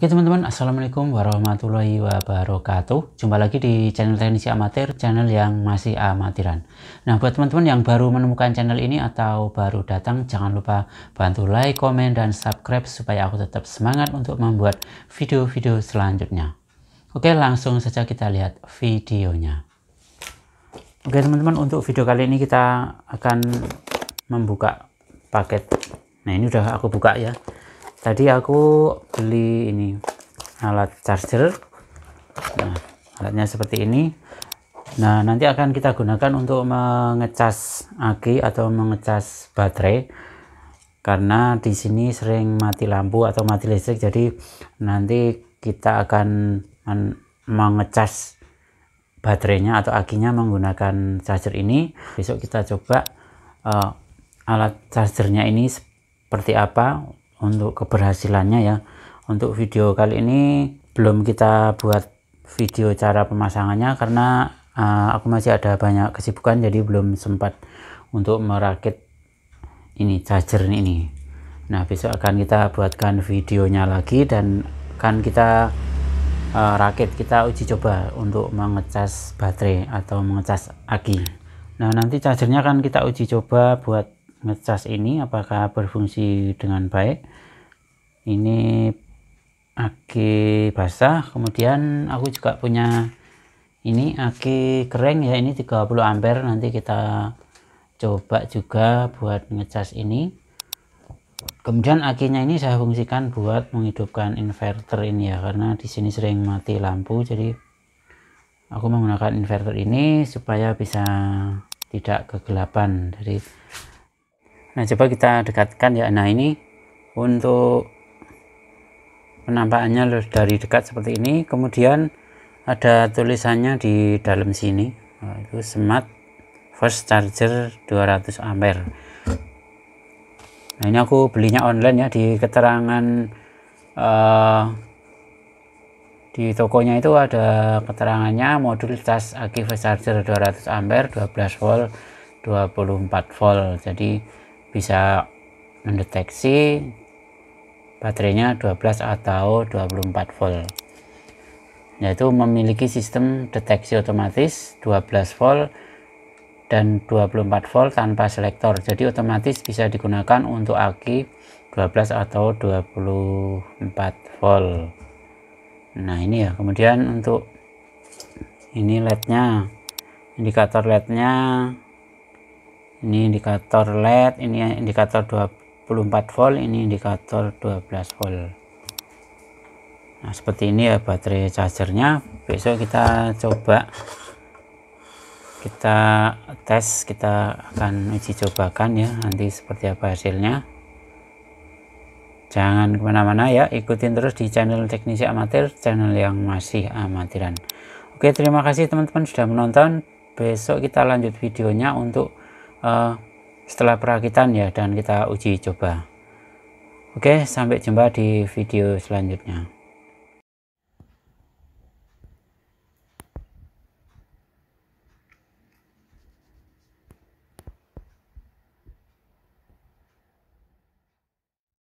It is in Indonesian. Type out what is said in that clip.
Oke teman-teman, Assalamualaikum warahmatullahi wabarakatuh. Jumpa lagi di channel teknisi amatir, channel yang masih amatiran. Nah, buat teman-teman yang baru menemukan channel ini atau baru datang, jangan lupa bantu like, komen, dan subscribe supaya aku tetap semangat untuk membuat video-video selanjutnya. Oke, langsung saja kita lihat videonya. Oke teman-teman, untuk video kali ini kita akan membuka paket. Nah, ini udah aku buka ya tadi aku beli ini alat charger nah, alatnya seperti ini nah nanti akan kita gunakan untuk mengecas aki atau mengecas baterai karena di sini sering mati lampu atau mati listrik jadi nanti kita akan mengecas baterainya atau akinya menggunakan charger ini besok kita coba uh, alat chargernya ini seperti apa untuk keberhasilannya ya untuk video kali ini belum kita buat video cara pemasangannya karena uh, aku masih ada banyak kesibukan jadi belum sempat untuk merakit ini charger ini nah besok akan kita buatkan videonya lagi dan akan kita uh, rakit kita uji coba untuk mengecas baterai atau mengecas aki nah nanti chargernya akan kita uji coba buat ngecas ini apakah berfungsi dengan baik ini aki basah kemudian aku juga punya ini aki kering ya ini 30 ampere nanti kita coba juga buat ngecas ini kemudian akinya ini saya fungsikan buat menghidupkan inverter ini ya karena di sini sering mati lampu jadi aku menggunakan inverter ini supaya bisa tidak kegelapan jadi nah coba kita dekatkan ya nah ini untuk penampakannya loh dari dekat seperti ini kemudian ada tulisannya di dalam sini nah, itu smart first charger 200 ampere nah ini aku belinya online ya di keterangan uh, di tokonya itu ada keterangannya modul tas aki fast charger 200 ampere 12 volt 24 volt jadi bisa mendeteksi baterainya 12 atau 24 volt yaitu memiliki sistem deteksi otomatis 12 volt dan 24 volt tanpa selektor jadi otomatis bisa digunakan untuk aki 12 atau 24 volt nah ini ya kemudian untuk ini lednya indikator lednya ini indikator LED ini indikator 24 volt ini indikator 12 volt nah seperti ini ya baterai chargernya besok kita coba kita tes kita akan uji cobakan ya nanti seperti apa hasilnya jangan kemana-mana ya ikutin terus di channel teknisi amatir channel yang masih amatiran oke terima kasih teman-teman sudah menonton besok kita lanjut videonya untuk uh, setelah perakitan ya dan kita uji coba oke sampai jumpa di video selanjutnya